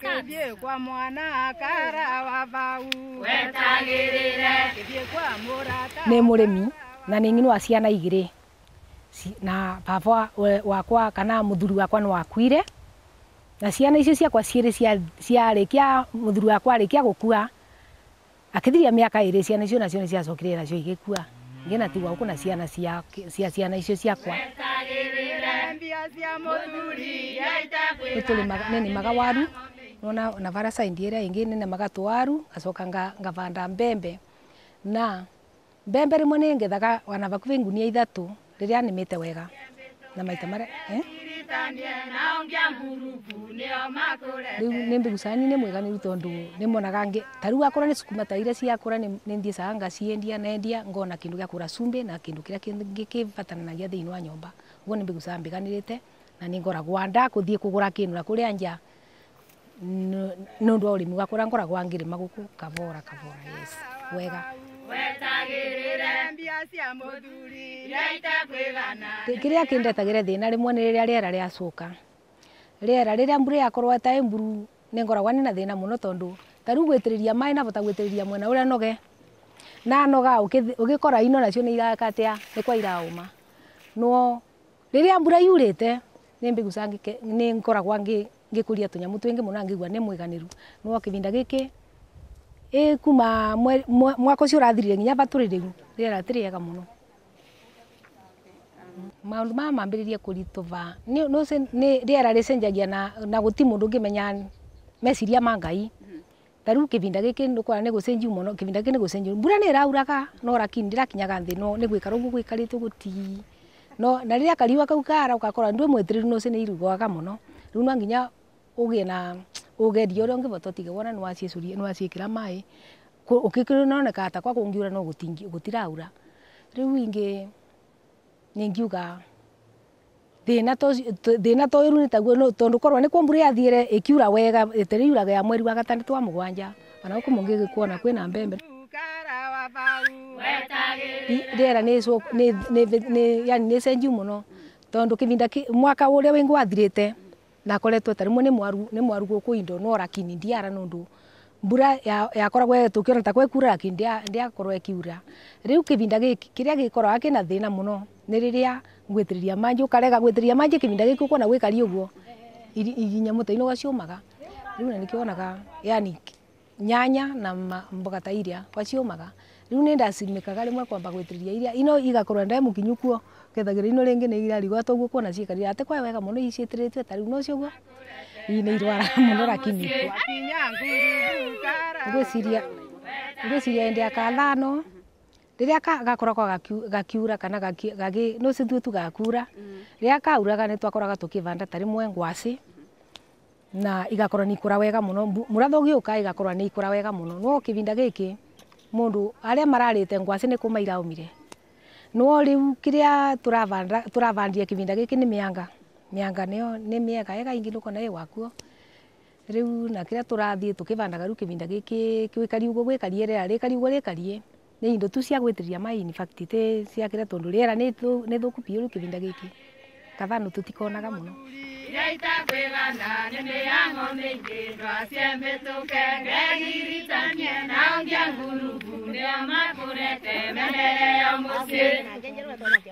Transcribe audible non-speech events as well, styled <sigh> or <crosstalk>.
kithie kwa mwana akara wa vau wetagirire kithie kwa murata ni murimi na ni ng'ini wa ciana igiri na baba wakwa kana muthuri wakwa no akuire na ciana icio ciakwa ciiri ciarikia muthuri wakwa arikia gukua akithiria miaka iri ciana icio nacio niciacokire nacio igikua ngä na tigwa gå na ciana cia ciana icio ciakwa nä tå nä nä maga waru Nona na vara varasa indiera ingine na magatu waru ngacoka ngavanda mbembe na mbembe rimwe ni ngethaga wana vakuvi ngunia ithatu riria nimite wega na maita mare eh? riu ni mbigucani ni mwega ni mwiganiru tondu ni monaga ta taru akorwo ni sukuma ta si ciakura ni thiecaga ngaciendia nendia ngona kindu gia kura cumbi na kindu kiria kingi kibataranagia thiini wa nyomba uguo ni mbigucaga mbiganirite na ni ngoragwa nda kuthii kugura kindu na kuria njaa nä å wa å rä mi wakwa å rä a ngoragwo angä rä ma gå kå kavora kavora yes. wega wetagirire mbia cia muthuri iria itekwigana kiria kindetagire thina rimwe ni riria riera riacuka riera riria mbura yakorwo ta mburu ni ngoragwo ni na thina muno tondu tariu gwitiriria mai navota gwitiriria mwena uria noge na noga ugikora ino nacio ni iraka atia ni kwa irauma no riria mbura yurite ni mbiguca ni ngoragwo ngikuria tunyamu twingi muna ngigua ni mwiganiru no kivinda giki e kuma mwako ucio urathirire nginya baturi riu riera ti riega muno maundu maya mambiririe kurituva ni no se ni riera ricenjagia na na guti mundu ngimenya meciria ma ngai ta riu kivinda giki ndukora ni gucenjia muno kivinda giki ni gucenjia mbura ni irauraga no rakini ndirakinyaga nthi no ni gwikara uguo gwikarite guti no na riria kariua kau kara ukakora ndwe mwitiriru se ni irugwaga muno riu no nginya ugie na ugeria uria ungivota utige wona niwaciikira mai ukinonekaga ta kwa kungiura no gutiraura riu ingi ningiuga thina ta uyu ni taguo tondu korwa nikuo mbura yathiire ikiura wega itiri yuraga ya mweri wa gatandatu wa mugwanja ona guku mungigikuona kwina mbembe riera ni yani ni cenjiu muno tondu kivinda mwaka uria wingi wathirite na ta rimwe ni mwaru ni mwaru guku indo no rakini ndiara nundu mbura yakoragwo ya tukiona ta kwekura ndiakorwo ikiura riu kibinda gi kiria gikoragwa kina thina muno ni riria ngwitiriria manji ukarega gwitiriria manji gi kuko na gwikari uguo iginya ta ino gaciumaga riu na nikionaga yani nyanya na mboga ta iria gaciumaga riu ni ndacirimikaga rimwe kwamba gwitiria iria ino igakorwa ndai mukinyu kuo kethagira ino ringi ni irarigwo ata uguo kuona ciikarire ati kwa wega muno iciitiritie ta riu nocio guo ii ni irwaraga <laughs> muno lakini ngwiciria ngwiciria hindi ya kathano riria gakoragwo gakiura kana gagi no cithue tu gakura riria kauraga ni twakoraga tukivanda ta rimwe ngwaci na igakorwo ni ikura wega muno muratha ugiuka igakorwo ni ikura wega muno no kivinda giki mundu aria mararite ngwaci ni kuma iraumire no riu kiria turavandia kivinda giki ni mianga mianga nio ni miega ingi nuko i wakuo riu na kiria turathie tukivandaga ru kivinda giki gwikari uguo ri riera rikari uguo rikari ni indo tu cia gwitiriria mai in fact te cia kiria tondu riera ni ithuku biu riu kivinda giki gathanå tå tikonaga må no iria itakwĩgana nĩ mĩhang'o mĩingĩ ndwaciembe tũkengegiritanie na ongia ngurubu nĩo makũrete mendereo mũciĩ ah,